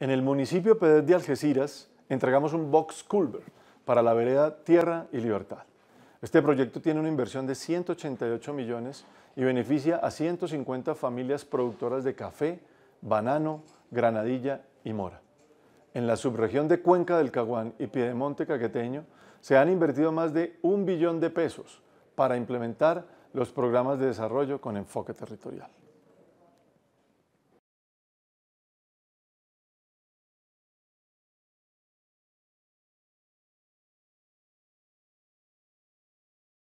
En el municipio Pérez de Algeciras entregamos un box culver para la vereda Tierra y Libertad. Este proyecto tiene una inversión de 188 millones y beneficia a 150 familias productoras de café, banano, granadilla y mora. En la subregión de Cuenca del Caguán y Piedemonte Caqueteño se han invertido más de un billón de pesos para implementar los programas de desarrollo con enfoque territorial.